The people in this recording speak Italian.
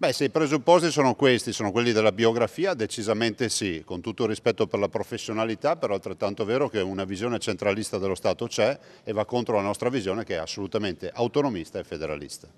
Beh, se i presupposti sono questi, sono quelli della biografia, decisamente sì, con tutto il rispetto per la professionalità, però altrettanto vero che una visione centralista dello Stato c'è e va contro la nostra visione che è assolutamente autonomista e federalista.